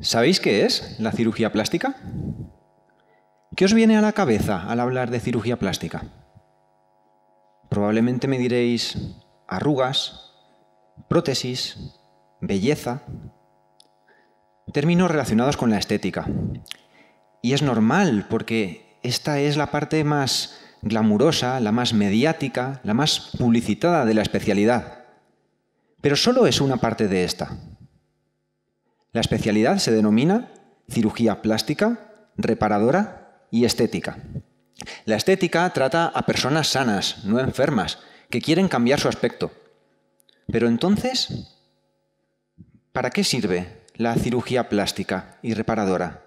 ¿Sabéis qué es la cirugía plástica? ¿Qué os viene a la cabeza al hablar de cirugía plástica? Probablemente me diréis arrugas, prótesis, belleza, términos relacionados con la estética. Y es normal porque esta es la parte más glamurosa, la más mediática, la más publicitada de la especialidad. Pero solo es una parte de esta. La especialidad se denomina cirugía plástica, reparadora y estética. La estética trata a personas sanas, no enfermas, que quieren cambiar su aspecto. Pero entonces, ¿para qué sirve la cirugía plástica y reparadora?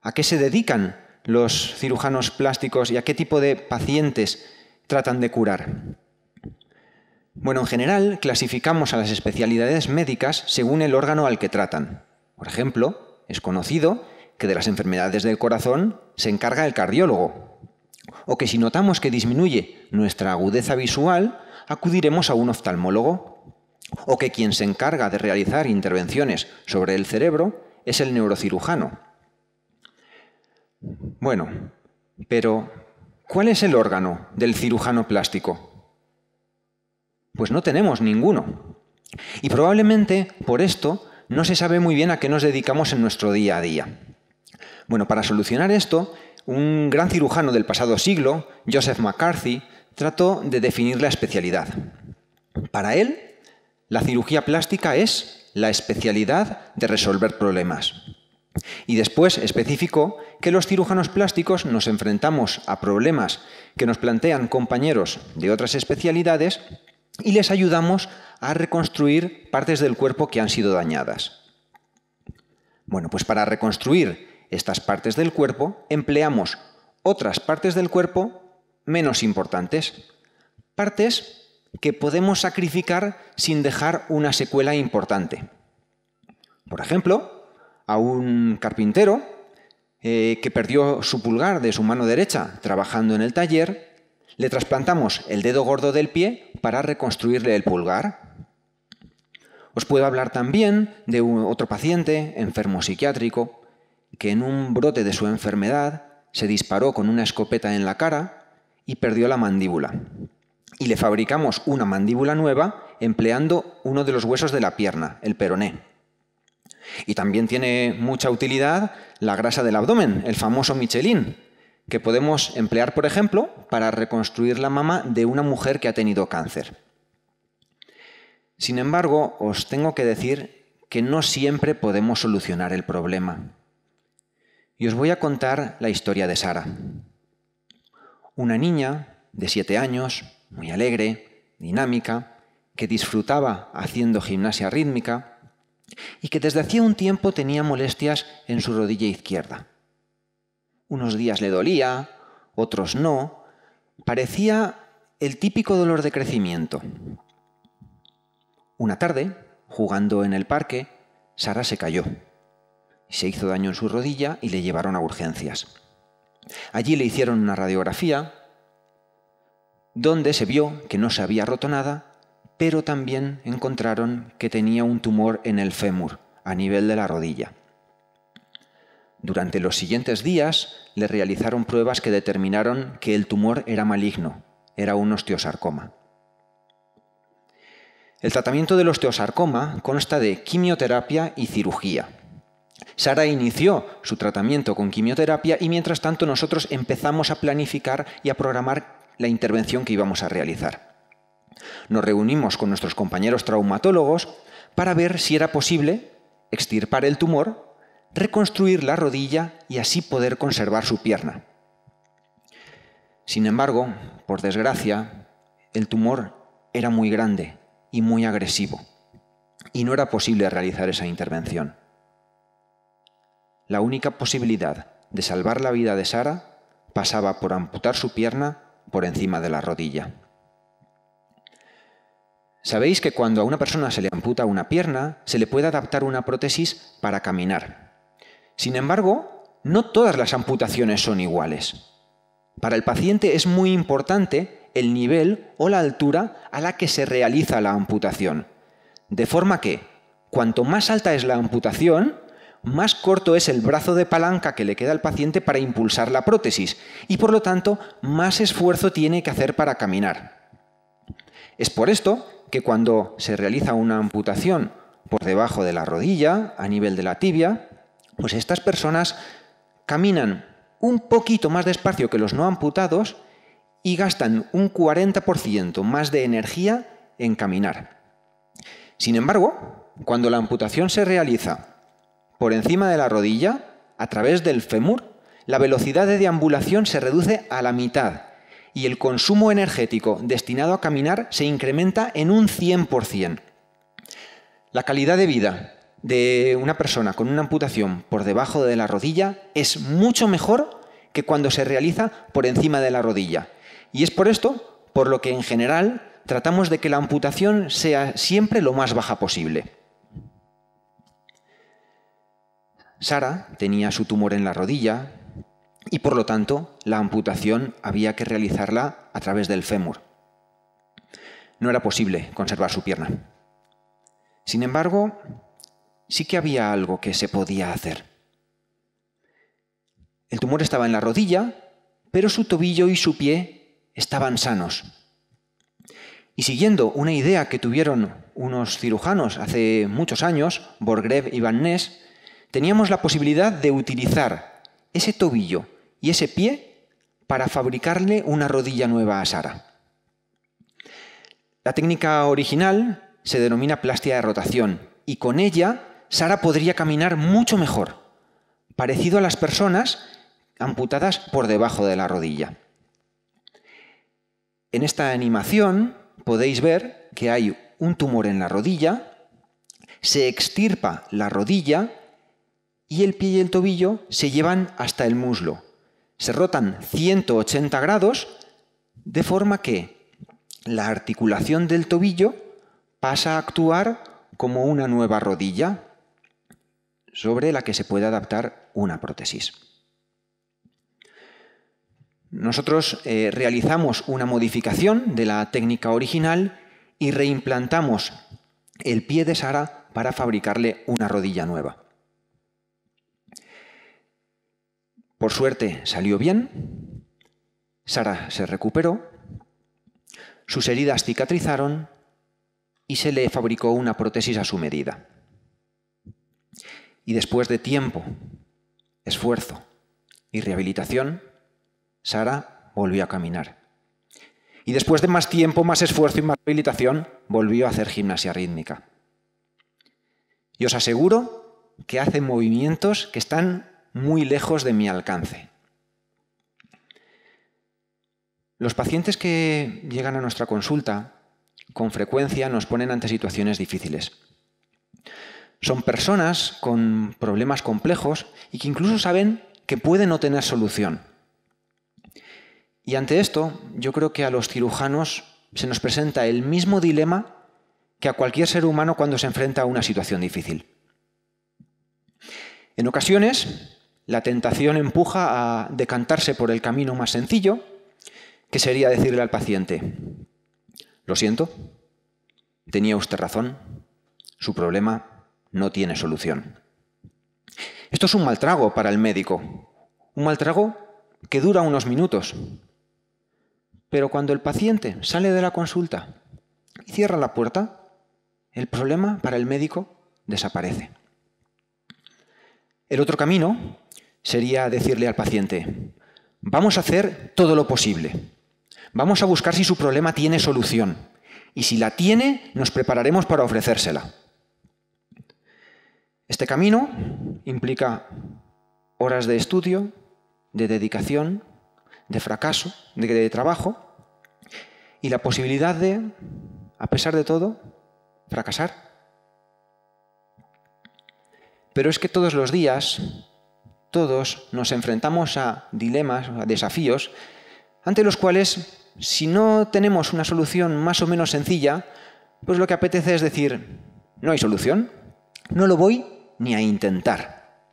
¿A qué se dedican los cirujanos plásticos y a qué tipo de pacientes tratan de curar? Bueno, en general clasificamos a las especialidades médicas según el órgano al que tratan. Por ejemplo, es conocido que de las enfermedades del corazón se encarga el cardiólogo, o que si notamos que disminuye nuestra agudeza visual, acudiremos a un oftalmólogo, o que quien se encarga de realizar intervenciones sobre el cerebro es el neurocirujano. Bueno, pero ¿cuál es el órgano del cirujano plástico? Pues no tenemos ninguno. Y probablemente por esto no se sabe muy bien a qué nos dedicamos en nuestro día a día. Bueno, para solucionar esto, un gran cirujano del pasado siglo, Joseph McCarthy, trató de definir la especialidad. Para él, la cirugía plástica es la especialidad de resolver problemas. Y después especificó que los cirujanos plásticos nos enfrentamos a problemas que nos plantean compañeros de otras especialidades y les ayudamos a reconstruir partes del cuerpo que han sido dañadas. Bueno, pues para reconstruir estas partes del cuerpo empleamos otras partes del cuerpo menos importantes, partes que podemos sacrificar sin dejar una secuela importante. Por ejemplo, a un carpintero eh, que perdió su pulgar de su mano derecha trabajando en el taller, le trasplantamos el dedo gordo del pie para reconstruirle el pulgar. Os puedo hablar también de otro paciente enfermo psiquiátrico que en un brote de su enfermedad se disparó con una escopeta en la cara y perdió la mandíbula. Y le fabricamos una mandíbula nueva empleando uno de los huesos de la pierna, el peroné. Y también tiene mucha utilidad la grasa del abdomen, el famoso Michelin, que podemos emplear, por ejemplo, para reconstruir la mama de una mujer que ha tenido cáncer. Sin embargo, os tengo que decir que no siempre podemos solucionar el problema. Y os voy a contar la historia de Sara. Una niña de 7 años, muy alegre, dinámica, que disfrutaba haciendo gimnasia rítmica y que desde hacía un tiempo tenía molestias en su rodilla izquierda. Unos días le dolía, otros no. Parecía el típico dolor de crecimiento. Una tarde, jugando en el parque, Sara se cayó. Se hizo daño en su rodilla y le llevaron a urgencias. Allí le hicieron una radiografía donde se vio que no se había roto nada, pero también encontraron que tenía un tumor en el fémur, a nivel de la rodilla. Durante los siguientes días le realizaron pruebas que determinaron que el tumor era maligno, era un osteosarcoma. El tratamiento del osteosarcoma consta de quimioterapia y cirugía. Sara inició su tratamiento con quimioterapia y mientras tanto nosotros empezamos a planificar y a programar la intervención que íbamos a realizar. Nos reunimos con nuestros compañeros traumatólogos para ver si era posible extirpar el tumor reconstruir la rodilla y así poder conservar su pierna. Sin embargo, por desgracia, el tumor era muy grande y muy agresivo, y no era posible realizar esa intervención. La única posibilidad de salvar la vida de Sara pasaba por amputar su pierna por encima de la rodilla. Sabéis que cuando a una persona se le amputa una pierna, se le puede adaptar una prótesis para caminar. Sin embargo, no todas las amputaciones son iguales. Para el paciente es muy importante el nivel o la altura a la que se realiza la amputación. De forma que, cuanto más alta es la amputación, más corto es el brazo de palanca que le queda al paciente para impulsar la prótesis y por lo tanto más esfuerzo tiene que hacer para caminar. Es por esto que cuando se realiza una amputación por debajo de la rodilla, a nivel de la tibia, pues estas personas caminan un poquito más despacio que los no amputados y gastan un 40% más de energía en caminar. Sin embargo, cuando la amputación se realiza por encima de la rodilla, a través del fémur, la velocidad de deambulación se reduce a la mitad y el consumo energético destinado a caminar se incrementa en un 100%. La calidad de vida de una persona con una amputación por debajo de la rodilla es mucho mejor que cuando se realiza por encima de la rodilla. Y es por esto por lo que en general tratamos de que la amputación sea siempre lo más baja posible. Sara tenía su tumor en la rodilla y por lo tanto la amputación había que realizarla a través del fémur. No era posible conservar su pierna. Sin embargo, sí que había algo que se podía hacer. El tumor estaba en la rodilla, pero su tobillo y su pie estaban sanos. Y siguiendo una idea que tuvieron unos cirujanos hace muchos años, Borgrev y Van Ness, teníamos la posibilidad de utilizar ese tobillo y ese pie para fabricarle una rodilla nueva a Sara. La técnica original se denomina plastia de rotación y con ella Sara podría caminar mucho mejor, parecido a las personas amputadas por debajo de la rodilla. En esta animación podéis ver que hay un tumor en la rodilla, se extirpa la rodilla y el pie y el tobillo se llevan hasta el muslo. Se rotan 180 grados de forma que la articulación del tobillo pasa a actuar como una nueva rodilla sobre la que se puede adaptar una prótesis. Nosotros eh, realizamos una modificación de la técnica original y reimplantamos el pie de Sara para fabricarle una rodilla nueva. Por suerte salió bien, Sara se recuperó, sus heridas cicatrizaron y se le fabricó una prótesis a su medida. Y después de tiempo, esfuerzo y rehabilitación, Sara volvió a caminar. Y después de más tiempo, más esfuerzo y más rehabilitación, volvió a hacer gimnasia rítmica. Y os aseguro que hace movimientos que están muy lejos de mi alcance. Los pacientes que llegan a nuestra consulta con frecuencia nos ponen ante situaciones difíciles. Son personas con problemas complejos y que incluso saben que puede no tener solución. Y ante esto, yo creo que a los cirujanos se nos presenta el mismo dilema que a cualquier ser humano cuando se enfrenta a una situación difícil. En ocasiones, la tentación empuja a decantarse por el camino más sencillo, que sería decirle al paciente, lo siento, tenía usted razón, su problema no tiene solución. Esto es un maltrago para el médico, un maltrago que dura unos minutos. Pero cuando el paciente sale de la consulta y cierra la puerta, el problema para el médico desaparece. El otro camino sería decirle al paciente, vamos a hacer todo lo posible, vamos a buscar si su problema tiene solución y si la tiene, nos prepararemos para ofrecérsela. Este camino implica horas de estudio, de dedicación, de fracaso, de, trabajo y la posibilidad de, a pesar de todo, fracasar. Pero es que todos los días, todos nos enfrentamos a dilemas, a desafíos, ante los cuales, si no tenemos una solución más o menos sencilla, pues lo que apetece es decir, no hay solución, no lo voy ni a intentar.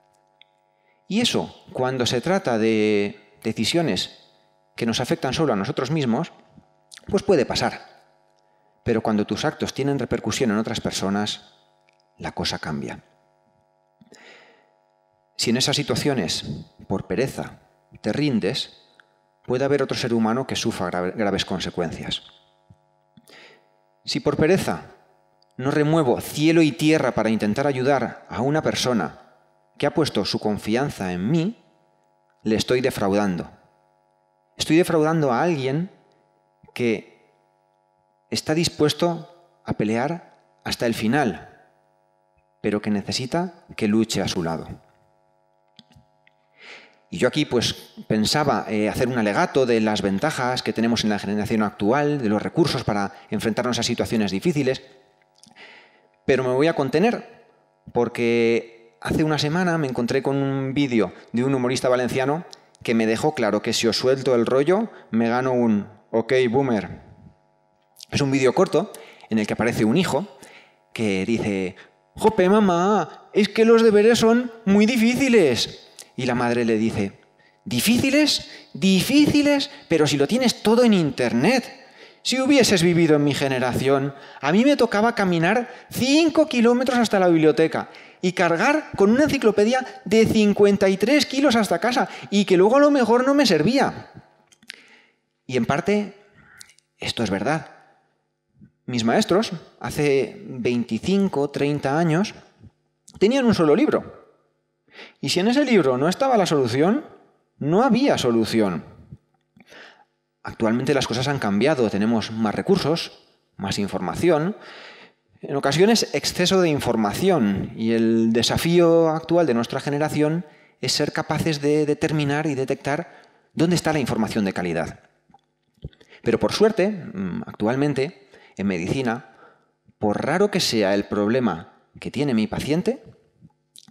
Y eso, cuando se trata de decisiones que nos afectan solo a nosotros mismos, pues puede pasar. Pero cuando tus actos tienen repercusión en otras personas, la cosa cambia. Si en esas situaciones, por pereza, te rindes, puede haber otro ser humano que sufra graves consecuencias. Si por pereza no remuevo cielo y tierra para intentar ayudar a una persona que ha puesto su confianza en mí, le estoy defraudando. Estoy defraudando a alguien que está dispuesto a pelear hasta el final, pero que necesita que luche a su lado. Y yo aquí pues pensaba eh, hacer un alegato de las ventajas que tenemos en la generación actual, de los recursos para enfrentarnos a situaciones difíciles, pero me voy a contener, porque hace una semana me encontré con un vídeo de un humorista valenciano que me dejó claro que si os suelto el rollo, me gano un OK Boomer. Es un vídeo corto en el que aparece un hijo que dice, Jope, mamá, es que los deberes son muy difíciles. Y la madre le dice, ¿difíciles? ¿Difíciles? Pero si lo tienes todo en Internet si hubieses vivido en mi generación, a mí me tocaba caminar 5 kilómetros hasta la biblioteca y cargar con una enciclopedia de 53 kilos hasta casa y que luego a lo mejor no me servía. Y en parte, esto es verdad. Mis maestros, hace 25, 30 años, tenían un solo libro. Y si en ese libro no estaba la solución, no había solución. Actualmente las cosas han cambiado, tenemos más recursos, más información, en ocasiones exceso de información y el desafío actual de nuestra generación es ser capaces de determinar y detectar dónde está la información de calidad. Pero por suerte, mm, actualmente, en medicina, por raro que sea el problema que tiene mi paciente,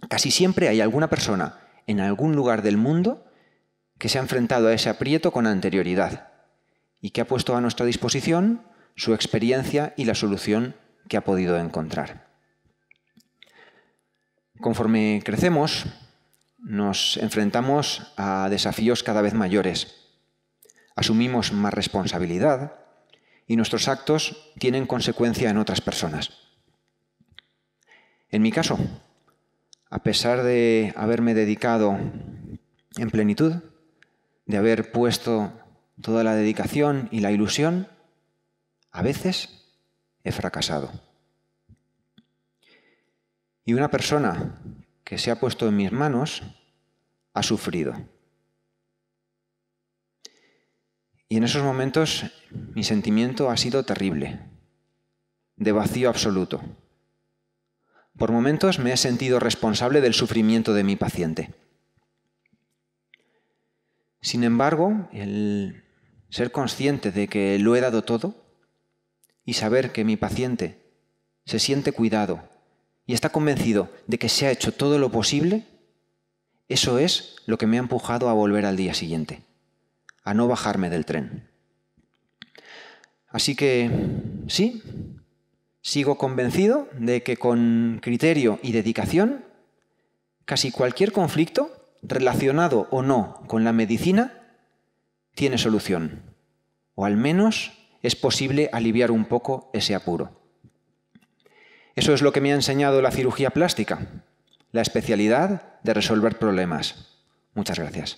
casi siempre hay alguna persona en algún lugar del mundo que se ha enfrentado a ese aprieto con anterioridad y que ha puesto a nuestra disposición su experiencia y la solución que ha podido encontrar. Conforme crecemos, nos enfrentamos a desafíos cada vez mayores. Asumimos más responsabilidad y nuestros actos tienen consecuencia en otras personas. En mi caso, a pesar de haberme dedicado en plenitud, de haber puesto toda la dedicación y la ilusión, a veces he fracasado. Y una persona que se ha puesto en mis manos ha sufrido. Y en esos momentos mi sentimiento ha sido terrible, de vacío absoluto. Por momentos me he sentido responsable del sufrimiento de mi paciente. Sin embargo, el ser consciente de que lo he dado todo y saber que mi paciente se siente cuidado y está convencido de que se ha hecho todo lo posible, eso es lo que me ha empujado a volver al día siguiente, a no bajarme del tren. Así que, sí, sigo convencido de que con criterio y dedicación, casi cualquier conflicto, relacionado o no con la medicina, tiene solución, o al menos es posible aliviar un poco ese apuro. Eso es lo que me ha enseñado la cirugía plástica, la especialidad de resolver problemas. Muchas gracias.